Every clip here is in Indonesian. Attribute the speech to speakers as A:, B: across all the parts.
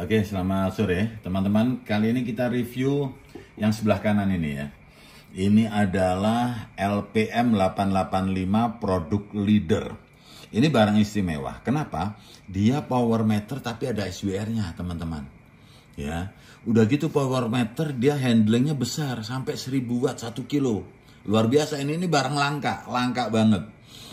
A: Oke, selamat sore teman-teman. Kali ini kita review yang sebelah kanan ini ya. Ini adalah LPM 885 produk leader. Ini barang istimewa. Kenapa? Dia power meter tapi ada SWR-nya, teman-teman. Ya. Udah gitu power meter dia handlingnya besar sampai 1000 watt 1 kilo. Luar biasa ini ini barang langka, langka banget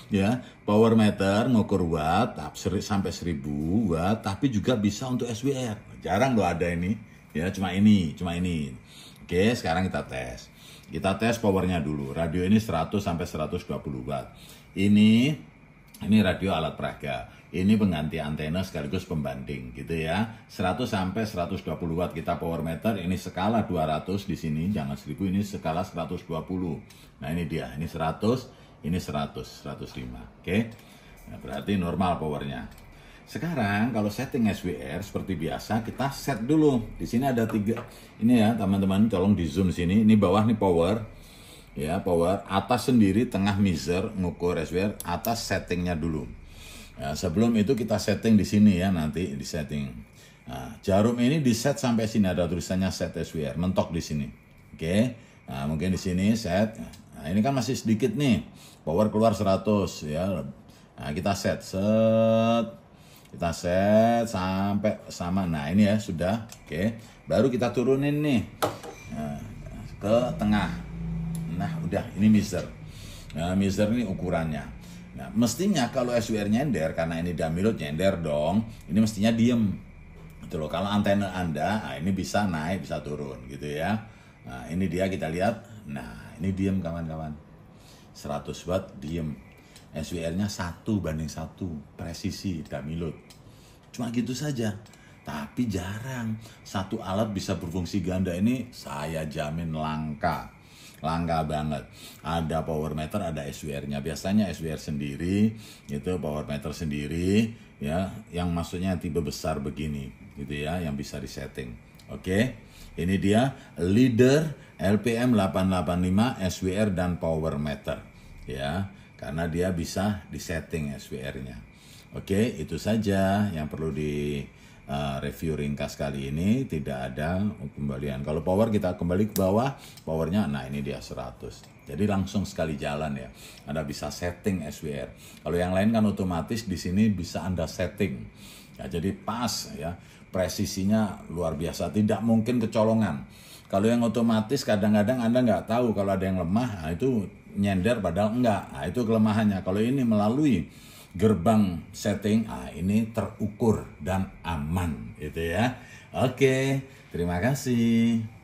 A: ya power meter ngukur watt sampai 1000 watt tapi juga bisa untuk SWR jarang loh ada ini ya cuma ini cuma ini oke sekarang kita tes kita tes powernya dulu radio ini 100 sampai 120 watt ini ini radio alat peraga ini pengganti antena sekaligus pembanding gitu ya 100 sampai 120 watt kita power meter ini skala 200 di sini jangan 1000 ini skala 120 nah ini dia ini 100 ini 100, 105, oke? Okay? Nah, berarti normal powernya. Sekarang kalau setting SWR seperti biasa kita set dulu. Di sini ada tiga, ini ya teman-teman, tolong di zoom sini. Ini bawah nih power, ya power. Atas sendiri, tengah miser ngukur SWR. Atas settingnya dulu. Ya, sebelum itu kita setting di sini ya nanti di setting. Nah, jarum ini di set sampai sini ada tulisannya set SWR, mentok di sini. Oke, nah, mungkin di sini set. Nah, ini kan masih sedikit nih. Power keluar 100 ya. Nah, kita set set kita set sampai sama. Nah, ini ya sudah. Oke. Baru kita turunin nih. Nah, ke tengah. Nah, udah ini miser. Nah, miser ini ukurannya. Nah, mestinya kalau SWR nyender karena ini damilot nyender dong, ini mestinya diem. Gitu loh. Kalau antena Anda, nah ini bisa naik, bisa turun gitu ya. Nah, ini dia kita lihat Nah, ini diem kawan-kawan. 100 watt diem. SWR-nya 1 banding 1, presisi di Damilud. Cuma gitu saja. Tapi jarang satu alat bisa berfungsi ganda ini saya jamin langka. Langka banget. Ada power meter, ada SWR-nya. Biasanya SWR sendiri, itu power meter sendiri, ya, yang maksudnya tipe besar begini, gitu ya, yang bisa disetting. Oke. Okay? Ini dia leader LPM 885 SWR dan power meter ya karena dia bisa disetting SWR-nya. Oke, itu saja yang perlu di uh, review ringkas kali ini tidak ada kembalian. Kalau power kita kembali ke bawah, powernya nah ini dia 100. Jadi langsung sekali jalan ya. Anda bisa setting SWR. Kalau yang lain kan otomatis di sini bisa Anda setting Ya, jadi pas ya, presisinya luar biasa, tidak mungkin kecolongan. Kalau yang otomatis kadang-kadang Anda nggak tahu kalau ada yang lemah, nah itu nyender padahal enggak. Nah, itu kelemahannya. Kalau ini melalui gerbang setting, ah ini terukur dan aman gitu ya. Oke, terima kasih.